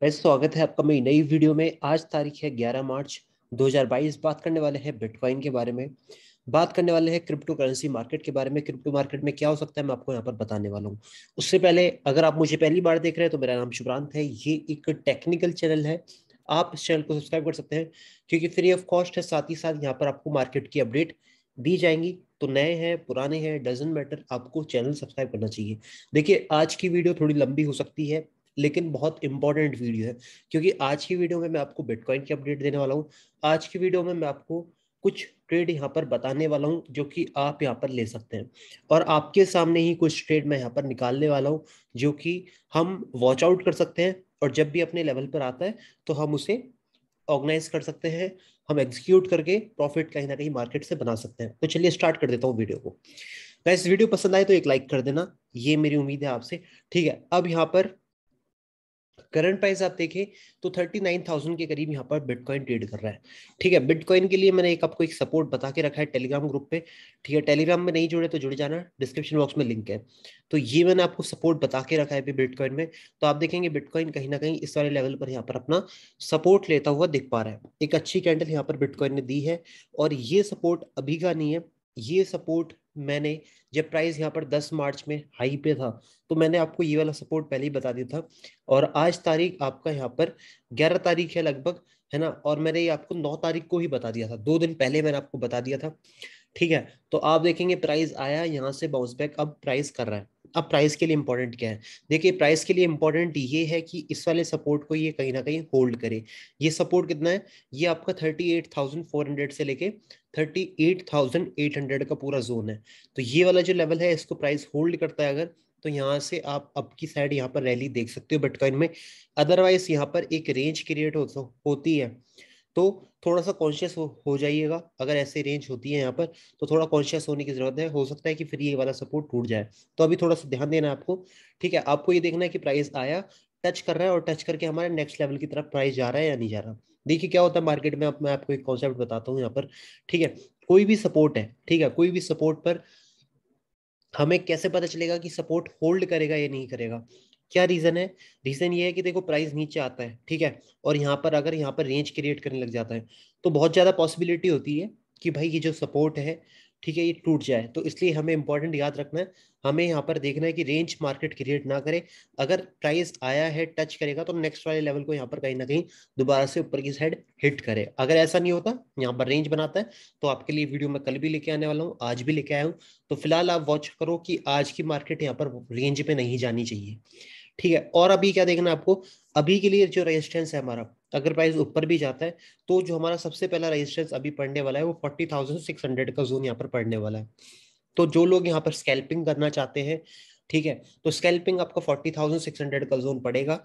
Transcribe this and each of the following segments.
friends स्वागत है आपका मेरी नई वीडियो में आज तारीख है 11 मार्च 2022 बात करने वाले हैं बिटकॉइन के बारे में बात करने वाले हैं क्रिप्टो करेंसी मार्केट के बारे में क्रिप्टो मार्केट में क्या हो सकता है मैं आपको यहाँ पर बताने वाला हूँ उससे पहले अगर आप मुझे पहली बार देख रहे हैं तो मेरा नाम शुभ्रांत है ये एक टेक्निकल चैनल है आप इस चैनल को सब्सक्राइब कर सकते हैं क्योंकि फ्री ऑफ कॉस्ट है साथ ही साथ यहाँ पर आपको मार्केट की अपडेट दी जाएंगी तो नए हैं पुराने हैं डजेंट मैटर आपको चैनल सब्सक्राइब करना चाहिए देखिए आज की वीडियो थोड़ी लंबी हो सकती है लेकिन बहुत इंपॉर्टेंट वीडियो है क्योंकि आज की वीडियो में मैं आपको बिटकॉइन की अपडेट देने वाला हूँ आज की वीडियो में मैं आपको कुछ ट्रेड यहाँ पर बताने वाला हूँ जो कि आप यहाँ पर ले सकते हैं और आपके सामने ही कुछ ट्रेड मैं यहाँ पर निकालने वाला हूँ जो कि हम वॉच आउट कर सकते हैं और जब भी अपने लेवल पर आता है तो हम उसे ऑर्गेनाइज कर सकते हैं हम एग्जीक्यूट करके प्रॉफिट कहीं ना कहीं मार्केट से बना सकते हैं तो चलिए स्टार्ट कर देता हूँ वीडियो को वैसे वीडियो पसंद आए तो एक लाइक कर देना ये मेरी उम्मीद है आपसे ठीक है अब यहाँ पर करंट प्राइस आप देखें तो थाउजेंड के करीब यहाँ पर बिटकॉइन ट्रेड कर रहा है ठीक है बिटकॉइन के लिए मैंने एक आपको एक सपोर्ट बता के रखा है टेलीग्राम ग्रुप पे ठीक है टेलीग्राम में नहीं जुड़े तो जुड़ जाना डिस्क्रिप्शन बॉक्स में लिंक है तो ये मैंने आपको सपोर्ट बता के रखा है बिटकॉइन में तो आप देखेंगे बिटकॉइन कहीं ना कहीं इस वाले लेवल पर यहाँ पर अपना सपोर्ट लेता हुआ दिख पा रहा है एक अच्छी कैंडल यहाँ पर बिटकॉइन ने दी है और ये सपोर्ट अभी का नहीं है ये सपोर्ट मैंने जब प्राइस यहाँ पर 10 मार्च में हाई पे था तो मैंने आपको ये वाला सपोर्ट पहले ही बता दिया था और आज तारीख आपका यहाँ पर 11 तारीख है लगभग है ना और मैंने ये आपको 9 तारीख को ही बता दिया था दो दिन पहले मैंने आपको बता दिया था ठीक है तो आप देखेंगे प्राइस आया यहाँ से बाउंस बैक अब प्राइस कर रहा है अब प्राइस के लिए इम्पोर्टेंट क्या है देखिए प्राइस के लिए इम्पोर्टेंट ये है कि इस वाले सपोर्ट को ये कहीं ना कहीं होल्ड करे ये सपोर्ट कितना है ये आपका thirty eight thousand four hundred से लेके thirty eight thousand eight hundred का पूरा जोन है तो ये वाला जो लेवल है इसको प्राइस होल्ड करता है अगर तो यहाँ से आप अब की साइड यहाँ पर रैली देख सकते हो बिटकॉइन में अदरवाइज यहाँ पर एक रेंज क्रिएट हो, होती है तो थोड़ा सा कॉन्शियस हो, हो जाइएगा अगर ऐसे रेंज होती है यहाँ पर तो थोड़ा कॉन्शियस होने की जरूरत है हो सकता है कि फिर ये वाला सपोर्ट टूट जाए तो अभी थोड़ा सा ध्यान देना आपको ठीक है आपको ये देखना है कि प्राइस आया टच कर रहा है और टच करके हमारे नेक्स्ट लेवल की तरफ प्राइस जा रहा है या नहीं जा रहा देखिए क्या होता है मार्केट में आप मैं आपको एक कॉन्सेप्ट बताता हूँ यहाँ पर ठीक है कोई भी सपोर्ट है ठीक है कोई भी सपोर्ट पर हमें कैसे पता चलेगा कि सपोर्ट होल्ड करेगा या नहीं करेगा क्या रीज़न है रीज़न ये है कि देखो प्राइस नीचे आता है ठीक है और यहाँ पर अगर यहाँ पर रेंज क्रिएट करने लग जाता है तो बहुत ज़्यादा पॉसिबिलिटी होती है कि भाई ये जो सपोर्ट है ठीक है ये टूट जाए तो इसलिए हमें इंपॉर्टेंट याद रखना है हमें यहाँ पर देखना है कि रेंज मार्केट क्रिएट ना करे अगर प्राइस आया है टच करेगा तो नेक्स्ट वाले लेवल को यहाँ पर कहीं ना कहीं दोबारा से ऊपर की साइड हिट करे अगर ऐसा नहीं होता यहाँ पर रेंज बनाता है तो आपके लिए वीडियो मैं कल भी लेके आने वाला हूँ आज भी लेके आया हूँ तो फिलहाल आप वॉच करो कि आज की मार्केट यहाँ पर रेंज पे नहीं जानी चाहिए ठीक है और अभी क्या देखना आपको अभी के लिए जो रजिस्टेंस है हमारा अगर प्राइस ऊपर भी जाता है तो जो हमारा सबसे पहला रजिस्टेंस अभी पड़ने वाला है वो फोर्टी थाउजेंड सिक्स हंड्रेड का जोन यहाँ पर पड़ने वाला है तो जो लोग यहाँ पर स्कैल्पिंग करना चाहते हैं ठीक है तो स्कैल्पिंग आपका फोर्टी थाउजेंड सिक्स हंड्रेड का जोन पड़ेगा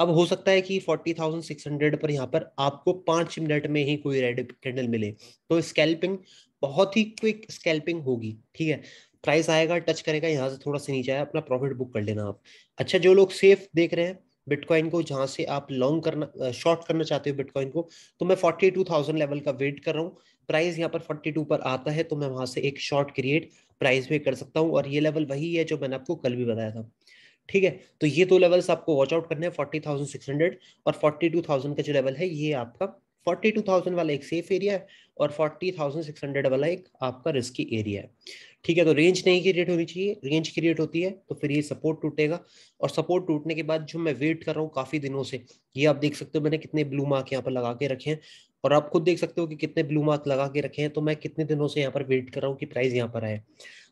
अब हो सकता है कि फोर्टी थाउजेंड सिक्स हंड्रेड पर यहाँ पर आपको पांच मिनट में ही कोई रेड कैंडल मिले तो स्कैल्पिंग बहुत ही क्विक स्कैल्पिंग होगी ठीक है प्राइस आएगा टच करेगा यहाँ से थोड़ा सा नीचे आया अपना प्रॉफिट बुक कर लेना आप अच्छा जो लोग सेफ देख रहे हैं बिटकॉइन को जहां से आप लॉन्ग करना शॉर्ट करना चाहते हो बिटकॉइन को तो मैं फोर्टी टू थाउजेंड लेवल का वेट कर रहा हूँ प्राइस यहाँ पर फोर्टी टू पर आता है तो मैं वहां से एक शॉर्ट क्रिएट प्राइस में कर सकता हूँ और ये लेवल वही है जो मैंने आपको कल भी बताया था ठीक है तो ये दो तो लेवल्स आपको वॉच आउट करने हैं फोर्टी थाउजेंड सिक्स हंड्रेड और फोर्टी टू थाउजेंड का जो लेवल है ये आपका फोर्टी टू थाउजेंड वाला एक सेफ एरिया है और फोर्टी थाउजेंड सिक्स हंड्रेड वाला एक आपका रिस्की एरिया है ठीक है तो रेंज नहीं क्रिएट होनी चाहिए रेंज क्रिएट होती है तो फिर ये सपोर्ट टूटेगा और सपोर्ट टूटने के बाद जो मैं वेट कर रहा हूँ काफी दिनों से ये आप देख सकते हो मैंने कितने ब्लू मार्क यहाँ पर लगा के रखे हैं और आप खुद देख सकते हो कि कितने ब्लू मार्क लगा के रखे हैं तो मैं कितने दिनों से यहाँ पर वेट कर रहा हूँ कि प्राइस यहाँ पर आए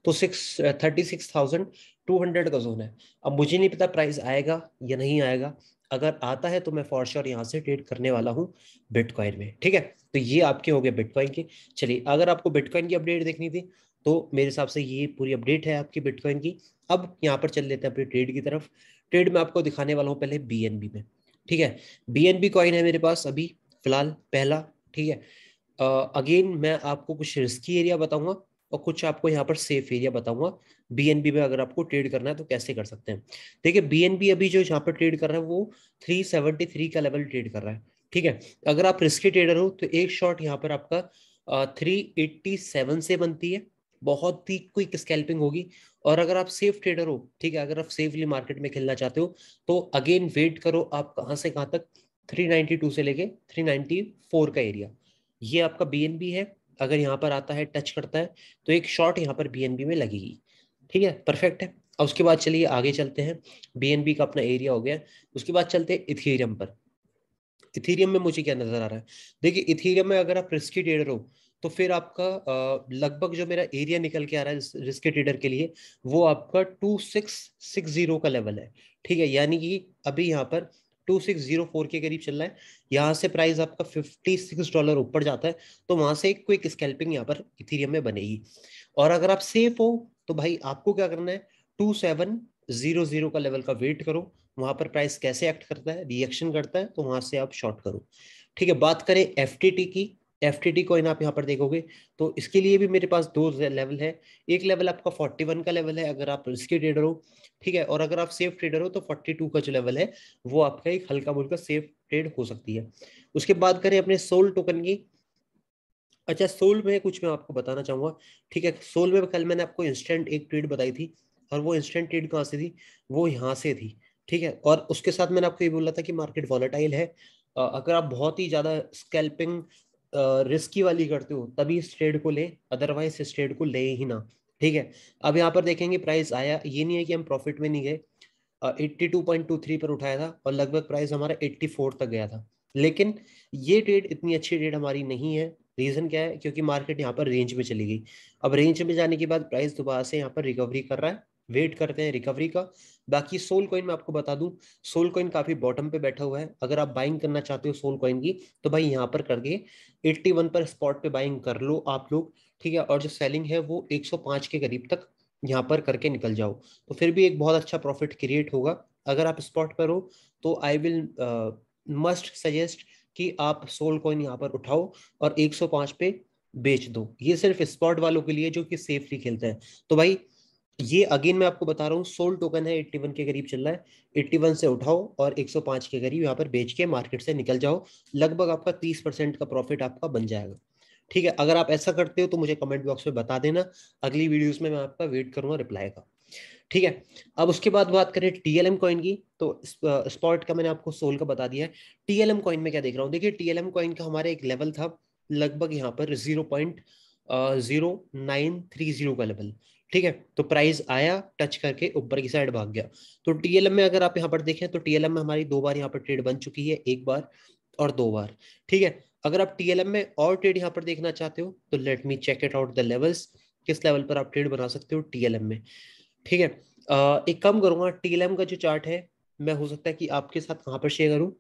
तो six thirty six thousand two hundred का जोन है अब मुझे नहीं पता प्राइस आएगा या नहीं आएगा अगर आता है तो मैं फॉर श्योर यहाँ से ट्रेड करने वाला हूँ बिटकॉइन में ठीक है तो ये आपके हो गए बिटकॉइन के चलिए अगर आपको बिटकॉइन की अपडेट देखनी थी तो मेरे हिसाब से ये पूरी अपडेट है आपकी बिटकॉइन की अब यहाँ पर चल लेते हैं अपनी ट्रेड की तरफ ट्रेड में आपको दिखाने वाला हूँ पहले बी में ठीक है बी एन बी कॉइन है मेरे पास अभी फिलहाल पहला ठीक है अगेन uh, मैं आपको कुछ रिस्की एरिया बताऊंगा और कुछ आपको यहाँ पर सेफ एरिया बताऊंगा बीएनबी में अगर आपको ट्रेड करना है तो कैसे कर सकते हैं देखिए बीएनबी अभी जो यहाँ पर ट्रेड कर रहा है वो 373 का लेवल ट्रेड कर रहा है ठीक है अगर आप रिस्की ट्रेडर हो तो एक शॉर्ट यहाँ पर आपका थ्री एट्टी सेवन से बनती है बहुत ही क्विक स्कैल्पिंग होगी और अगर आप सेफ ट्रेडर हो ठीक है अगर आप सेफली मार्केट में खेलना चाहते हो तो अगेन वेट करो आप कहाँ से कहाँ तक 392 से लेके 394 का एरिया ये आपका बी है अगर यहाँ पर आता है टच करता है तो एक शॉर्ट यहाँ पर बी में लगेगी ठीक है परफेक्ट है और उसके बाद चलिए आगे चलते हैं बी का अपना एरिया हो गया उसके बाद चलते हैं इथीरियम पर इथीरियम में मुझे क्या नज़र आ रहा है देखिए इथीरियम में अगर आप रिस्की ट्रेडर हो तो फिर आपका लगभग जो मेरा एरिया निकल के आ रहा है रिस्की ट्रेडर के लिए वो आपका टू सिक्स सिक्स जीरो का लेवल है ठीक है यानी कि अभी यहाँ पर टू सिक्स जीरो फोर के करीब चल रहा है यहाँ से प्राइस आपका फिफ्टी सिक्स डॉलर ऊपर जाता है तो वहां से एक क्विक स्कैल्पिंग यहाँ पर इथीरियम में बनेगी और अगर आप सेफ हो तो भाई आपको क्या करना है टू सेवन जीरो जीरो का लेवल का वेट करो वहां पर प्राइस कैसे एक्ट करता है रिएक्शन करता है तो वहां से आप शॉर्ट करो ठीक है बात करें एफ की एफ टी टी कॉइन आप यहाँ पर देखोगे तो इसके लिए भी मेरे पास दो लेवल है एक लेवल आपका फोर्टी वन का लेवल है अगर आप रिस्की ट्रेडर हो ठीक है और अगर आप सेफ ट्रेडर हो तो फोर्टी टू का जो लेवल है वो आपका एक हल्का मुल्का सेफ ट्रेड हो सकती है उसके बाद करें अपने सोल टोकन की अच्छा सोल में कुछ मैं आपको बताना चाहूंगा ठीक है सोल में कल मैंने आपको इंस्टेंट एक ट्रेड बताई थी और वो इंस्टेंट ट्रेड कहाँ से थी वो यहाँ से थी ठीक है और उसके साथ मैंने आपको ये बोला था कि मार्केट वॉलेटाइल है अगर आप बहुत ही ज़्यादा स्कैल्पिंग रिस्की वाली करते हो तभी इस ट्रेड को ले अदरवाइज इस ट्रेड को ले ही ना ठीक है अब यहाँ पर देखेंगे प्राइस आया ये नहीं है कि हम प्रॉफिट में नहीं गए eighty two point two three पर उठाया था और लगभग प्राइस हमारा एट्टी फोर तक गया था लेकिन ये ट्रेड इतनी अच्छी ट्रेड हमारी नहीं है रीज़न क्या है क्योंकि मार्केट यहाँ पर रेंज में चली गई अब रेंज में जाने के बाद प्राइस दोबारा से यहाँ पर रिकवरी कर रहा है वेट करते हैं रिकवरी का बाकी सोल कॉइन में आपको बता दूं सोल कॉइन काफी बॉटम पे बैठा हुआ है अगर आप बाइंग करना चाहते हो सोल कॉइन की तो भाई यहाँ पर करके 81 पर स्पॉट पे बाइंग कर लो आप लोग ठीक है और जो सेलिंग है वो 105 के करीब तक यहाँ पर करके निकल जाओ तो फिर भी एक बहुत अच्छा प्रॉफिट क्रिएट होगा अगर आप स्पॉट पर हो तो आई विल मस्ट सजेस्ट कि आप सोल कॉइन यहाँ पर उठाओ और 105 पे बेच दो ये सिर्फ स्पॉट वालों के लिए जो कि सेफली खेलते हैं तो भाई ये अगेन मैं आपको बता रहा हूँ सोल टोकन है एट्टी वन के करीब चल रहा है एट्टी वन से उठाओ और एक सौ पांच के करीब यहाँ पर बेच के मार्केट से निकल जाओ लगभग आपका तीस परसेंट का प्रॉफिट आपका बन जाएगा ठीक है अगर आप ऐसा करते हो तो मुझे कमेंट बॉक्स में बता देना अगली वीडियोस में मैं आपका वेट करूंगा रिप्लाई का ठीक है अब उसके बाद बात करें टीएलएम कॉइन की तो स्पॉट का मैंने आपको सोल का बता दिया है टीएलएम कॉइन में क्या देख रहा हूँ देखिए टीएलएम कॉइन का हमारा एक लेवल था लगभग यहाँ पर zero point zero nine three zero का लेवल ठीक है तो प्राइस आया टच करके ऊपर की साइड भाग गया तो टीएलएम में अगर आप यहाँ पर देखें तो टीएलएम में हमारी दो बार यहाँ पर ट्रेड बन चुकी है एक बार और दो बार ठीक है अगर आप टीएलएम में और ट्रेड यहाँ पर देखना चाहते हो तो let me check it out the levels किस लेवल पर आप ट्रेड बना सकते हो टीएलएम में ठीक है एक कम करूंगा टीएलएम का जो चार्ट है मैं हो सकता है कि आपके साथ कहाँ पर शेयर करूँ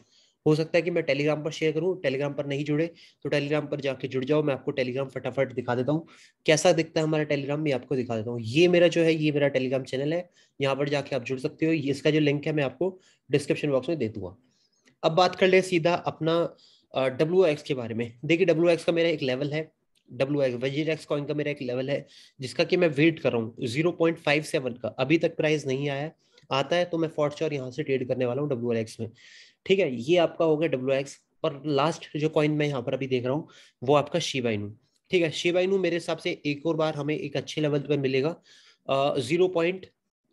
हो सकता है कि मैं टेलीग्राम पर शेयर करूँ टेलीग्राम पर नहीं जुड़े तो टेलीग्राम पर जाके जुड़ जाओ मैं आपको टेलीग्राम फटाफट दिखा देता हूँ कैसा दिखता है हमारा टेलीग्राम मैं आपको दिखा देता हूँ ये मेरा जो है ये मेरा टेलीग्राम चैनल है यहाँ पर जाके आप जुड़ सकते हो इसका जो लिंक है मैं आपको डिस्क्रिप्शन बॉक्स में दे दूंगा अब बात कर ले सीधा अपना डब्ल्यू एक्स के बारे में देखिए डब्ल्यू एक्स का मेरा एक लेवल है W X WazirX coin का मेरा एक लेवल है जिसका कि मैं वेट कर रहा हूँ जीरो पॉइंट फाइव सेवन का अभी तक प्राइस नहीं आया आता है तो मैं फॉर श्योर यहाँ से ट्रेड करने वाला हूँ डब्ल्यू में ठीक है ये आपका हो गया डब्ल्यू और लास्ट जो कॉइन मैं यहाँ पर अभी देख रहा हूँ वो आपका शिवाइनू ठीक है शिवाइनू मेरे हिसाब से एक और बार हमें एक अच्छे लेवल पर मिलेगा जीरो पॉइंट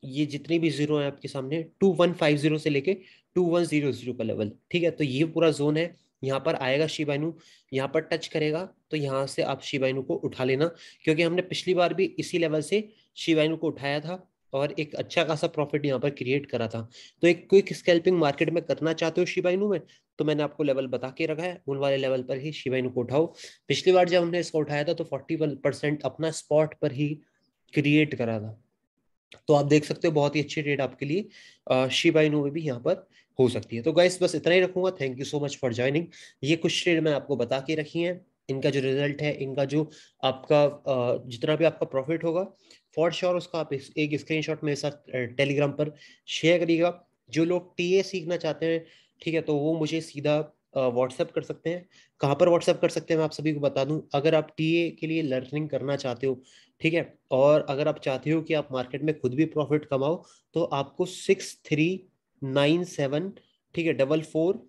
ये जितने भी जीरो हैं आपके सामने टू वन फाइव जीरो से लेके टू वन जीरो जीरो का लेवल ठीक है तो ये पूरा जोन है यहाँ पर आएगा शिबाइनू यहाँ पर टच करेगा तो यहाँ से आप शिवाइनु को उठा लेना क्योंकि हमने पिछली बार भी इसी लेवल से शिबाइनू को उठाया था और एक अच्छा खासा प्रॉफिट यहाँ पर क्रिएट करा था तो एक क्विक स्केल्पिंग मार्केट में करना चाहते हो शिवाइनू में तो मैंने आपको लेवल बता के रखा है उन वाले लेवल पर ही शिबाइनू को उठाओ पिछली बार जब हमने इसको उठाया था तो फोर्टी परसेंट अपना स्पॉट पर ही क्रिएट करा था तो आप देख सकते हो बहुत ही अच्छी ट्रेड आपके लिए शिबाइनू में भी यहाँ पर हो सकती है तो गाइस बस इतना ही रखूंगा thank you so much for joining ये कुछ ट्रेड मैं आपको बता के रखी है इनका जो रिजल्ट है इनका जो आपका जितना भी आपका प्रॉफिट होगा फॉर श्योर उसका आप एक स्क्रीनशॉट मेरे साथ टेलीग्राम पर शेयर करिएगा जो लोग टीए सीखना चाहते हैं ठीक है तो वो मुझे सीधा व्हाट्सएप कर सकते हैं कहाँ पर व्हाट्सएप कर सकते हैं मैं आप सभी को बता दूं अगर आप टीए के लिए लर्निंग करना चाहते हो ठीक है और अगर आप चाहते हो कि आप मार्केट में खुद भी प्रॉफिट कमाओ तो आपको सिक्स थ्री नाइन सेवन ठीक है double four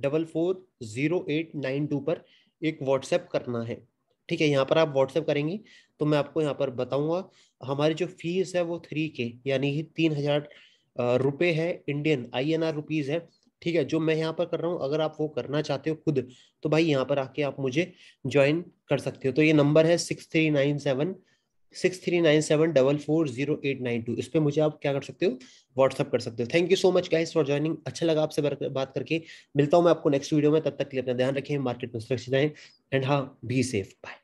double four zero eight nine two पर एक व्हाट्सएप करना है ठीक है यहाँ पर आप व्हाट्सएप करेंगे तो मैं आपको यहाँ पर बताऊंगा हमारी जो फीस है वो थ्री के यानी कि तीन हज़ार रुपये है Indian I N R rupees है ठीक है जो मैं यहाँ पर कर रहा हूँ अगर आप वो करना चाहते हो खुद तो भाई यहाँ पर आके आप मुझे ज्वाइन कर सकते हो तो ये नंबर है six three nine seven six three nine seven double four zero eight nine two इस पर मुझे आप क्या कर सकते हो व्हाट्सअप कर सकते हो thank you so much guys for joining अच्छा लगा आपसे बात करके मिलता हूँ मैं आपको नेक्स्ट वीडियो में तब तक के लिए अपना ध्यान रखें मार्केट में सुरक्षित रहें एंड हाँ बी सेफ बाय